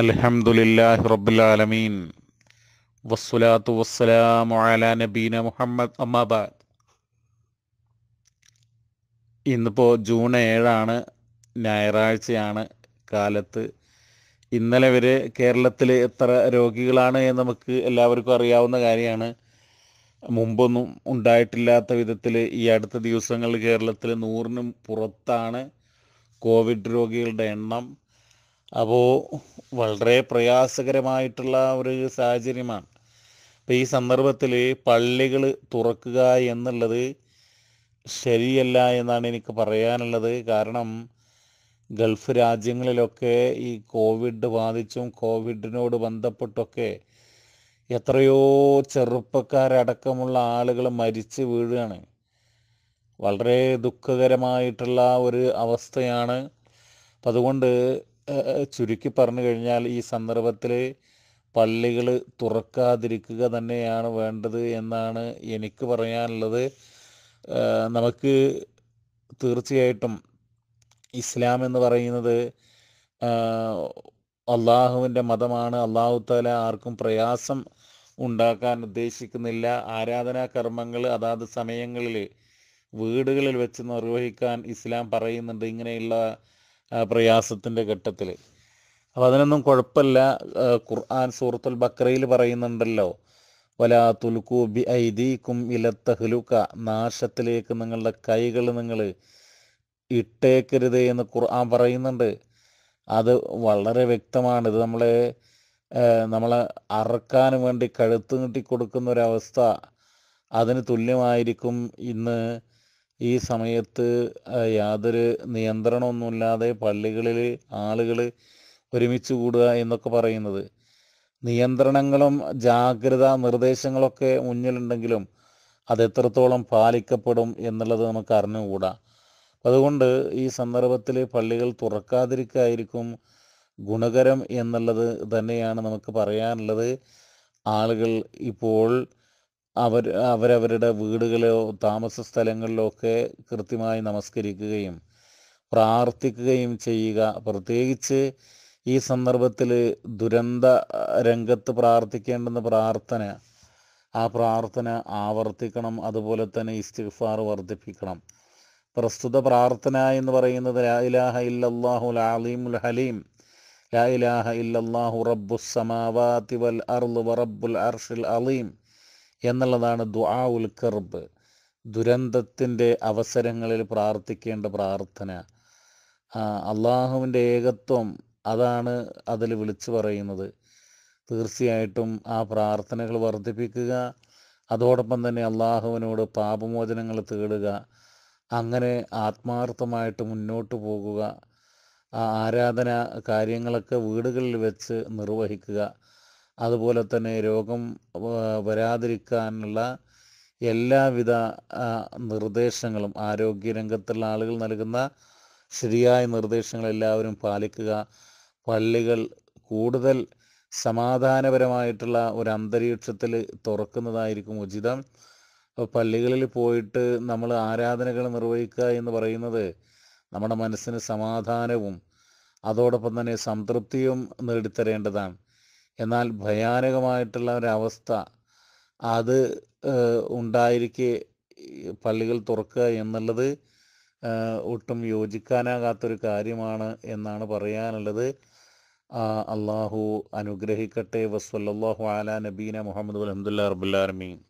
അൽഹംദുലില്ലാഹി റബ്ബിൽ ആലമീൻ വസ്സലാത്തു വസ്സലാമു അലാ നബീന മുഹമ്മദ് അമ്മാബാദ് ഇന്നിപ്പോൾ ജൂൺ ഏഴാണ് ഞായറാഴ്ചയാണ് കാലത്ത് ഇന്നലെ വരെ കേരളത്തിൽ എത്ര രോഗികളാണ് എന്ന് നമുക്ക് എല്ലാവർക്കും അറിയാവുന്ന കാര്യമാണ് മുമ്പൊന്നും ഉണ്ടായിട്ടില്ലാത്ത വിധത്തിൽ ഈ അടുത്ത ദിവസങ്ങളിൽ കേരളത്തിൽ നൂറിനും പുറത്താണ് കോവിഡ് രോഗികളുടെ എണ്ണം അപ്പോൾ വളരെ പ്രയാസകരമായിട്ടുള്ള ഒരു സാഹചര്യമാണ് അപ്പോൾ ഈ സന്ദർഭത്തിൽ പള്ളികൾ തുറക്കുക എന്നുള്ളത് ശരിയല്ല എന്നാണ് എനിക്ക് പറയാനുള്ളത് കാരണം ഗൾഫ് രാജ്യങ്ങളിലൊക്കെ ഈ കോവിഡ് ബാധിച്ചും കോവിഡിനോട് ബന്ധപ്പെട്ടൊക്കെ എത്രയോ ചെറുപ്പക്കാരടക്കമുള്ള ആളുകൾ മരിച്ച് വീഴുകയാണ് വളരെ ദുഃഖകരമായിട്ടുള്ള ഒരു അവസ്ഥയാണ് അപ്പം അതുകൊണ്ട് ചുരുക്കി പറഞ്ഞു കഴിഞ്ഞാൽ ഈ സന്ദർഭത്തിൽ പള്ളികൾ തുറക്കാതിരിക്കുക തന്നെയാണ് വേണ്ടത് എന്നാണ് എനിക്ക് പറയാനുള്ളത് നമുക്ക് തീർച്ചയായിട്ടും ഇസ്ലാം എന്ന് പറയുന്നത് അള്ളാഹുവിൻ്റെ മതമാണ് അള്ളാഹു താല ആർക്കും പ്രയാസം ഉണ്ടാക്കാൻ ഉദ്ദേശിക്കുന്നില്ല ആരാധനാ കർമ്മങ്ങൾ അതാത് സമയങ്ങളിൽ വീടുകളിൽ വെച്ച് നിർവഹിക്കാൻ ഇസ്ലാം പറയുന്നുണ്ട് ഇങ്ങനെയുള്ള പ്രയാസത്തിൻ്റെ ഘട്ടത്തിൽ അപ്പോൾ അതിനൊന്നും കുഴപ്പമില്ല ഖുർആൻ സൂറത്തുൽ ബക്രയിൽ പറയുന്നുണ്ടല്ലോ വല തുൽക്കു ബി ഇലത്ത ഹുലുക്ക നാശത്തിലേക്ക് നിങ്ങളുടെ കൈകൾ നിങ്ങൾ ഇട്ടേക്കരുത് എന്ന് ഖുർആൻ പറയുന്നുണ്ട് അത് വളരെ വ്യക്തമാണ് ഇത് നമ്മളെ നമ്മളെ അറക്കാൻ വേണ്ടി കഴുത്ത് നീട്ടി കൊടുക്കുന്ന ഒരവസ്ഥ അതിന് തുല്യമായിരിക്കും ഇന്ന് ഈ സമയത്ത് യാതൊരു നിയന്ത്രണമൊന്നുമില്ലാതെ പള്ളികളിൽ ആളുകൾ ഒരുമിച്ച് കൂടുക എന്നൊക്കെ പറയുന്നത് നിയന്ത്രണങ്ങളും ജാഗ്രത നിർദ്ദേശങ്ങളൊക്കെ മുന്നിലുണ്ടെങ്കിലും അതെത്രത്തോളം പാലിക്കപ്പെടും എന്നുള്ളത് നമുക്ക് അറിഞ്ഞുകൂടാ അതുകൊണ്ട് ഈ സന്ദർഭത്തിൽ പള്ളികൾ തുറക്കാതിരിക്കായിരിക്കും ഗുണകരം എന്നുള്ളത് തന്നെയാണ് നമുക്ക് പറയാനുള്ളത് ആളുകൾ ഇപ്പോൾ അവർ അവരവരുടെ വീടുകളിലോ താമസ സ്ഥലങ്ങളിലോ ഒക്കെ കൃത്യമായി നമസ്കരിക്കുകയും പ്രാർത്ഥിക്കുകയും ചെയ്യുക പ്രത്യേകിച്ച് ഈ സന്ദർഭത്തിൽ ദുരന്ത രംഗത്ത് പ്രാർത്ഥിക്കേണ്ടുന്ന പ്രാർത്ഥന ആ പ്രാർത്ഥന ആവർത്തിക്കണം അതുപോലെ തന്നെ ഇസ്തിഫാർ വർദ്ധിപ്പിക്കണം പ്രസ്തുത പ്രാർത്ഥന എന്ന് പറയുന്നത് ലാ ഇലാഹ ഇല്ലല്ലാഹു അലീമുൽ ഹലീം ലാ ഇലാഹ ഇല്ലല്ലാഹു റബ്ബുസ് സമാവാതി വൽ അർള് വറബ്ബുൽ അർഷിൽ അലീം എന്നുള്ളതാണ് ദുആ ഉൽ കർബ് ദുരന്തത്തിൻ്റെ അവസരങ്ങളിൽ പ്രാർത്ഥിക്കേണ്ട പ്രാർത്ഥന അള്ളാഹുവിൻ്റെ ഏകത്വം അതാണ് അതിൽ വിളിച്ചു പറയുന്നത് തീർച്ചയായിട്ടും ആ പ്രാർത്ഥനകൾ വർദ്ധിപ്പിക്കുക അതോടൊപ്പം തന്നെ അള്ളാഹുവിനോട് പാപമോചനങ്ങൾ തേടുക അങ്ങനെ ആത്മാർത്ഥമായിട്ട് മുന്നോട്ട് പോകുക ആരാധന കാര്യങ്ങളൊക്കെ വീടുകളിൽ വെച്ച് നിർവഹിക്കുക അതുപോലെ തന്നെ രോഗം വരാതിരിക്കാനുള്ള എല്ലാവിധ നിർദ്ദേശങ്ങളും ആരോഗ്യ രംഗത്തുള്ള ആളുകൾ നൽകുന്ന ശരിയായ നിർദ്ദേശങ്ങൾ എല്ലാവരും പാലിക്കുക പള്ളികൾ കൂടുതൽ സമാധാനപരമായിട്ടുള്ള ഒരു അന്തരീക്ഷത്തിൽ തുറക്കുന്നതായിരിക്കും ഉചിതം പള്ളികളിൽ പോയിട്ട് നമ്മൾ ആരാധനകൾ നിർവഹിക്കുക എന്ന് പറയുന്നത് നമ്മുടെ മനസ്സിന് സമാധാനവും അതോടൊപ്പം തന്നെ സംതൃപ്തിയും നേടിത്തരേണ്ടതാണ് എന്നാൽ ഭയാനകമായിട്ടുള്ള ഒരവസ്ഥ അത് ഉണ്ടായിരിക്കെ പള്ളികൾ തുറക്കുക എന്നുള്ളത് ഒട്ടും യോജിക്കാനാകാത്തൊരു കാര്യമാണ് എന്നാണ് പറയാനുള്ളത് അള്ളാഹു അനുഗ്രഹിക്കട്ടെ വസ്വല്ലാഹു ആല നബീന മുഹമ്മദ് അലഹമുല്ല റബുല്ലാർമീൻ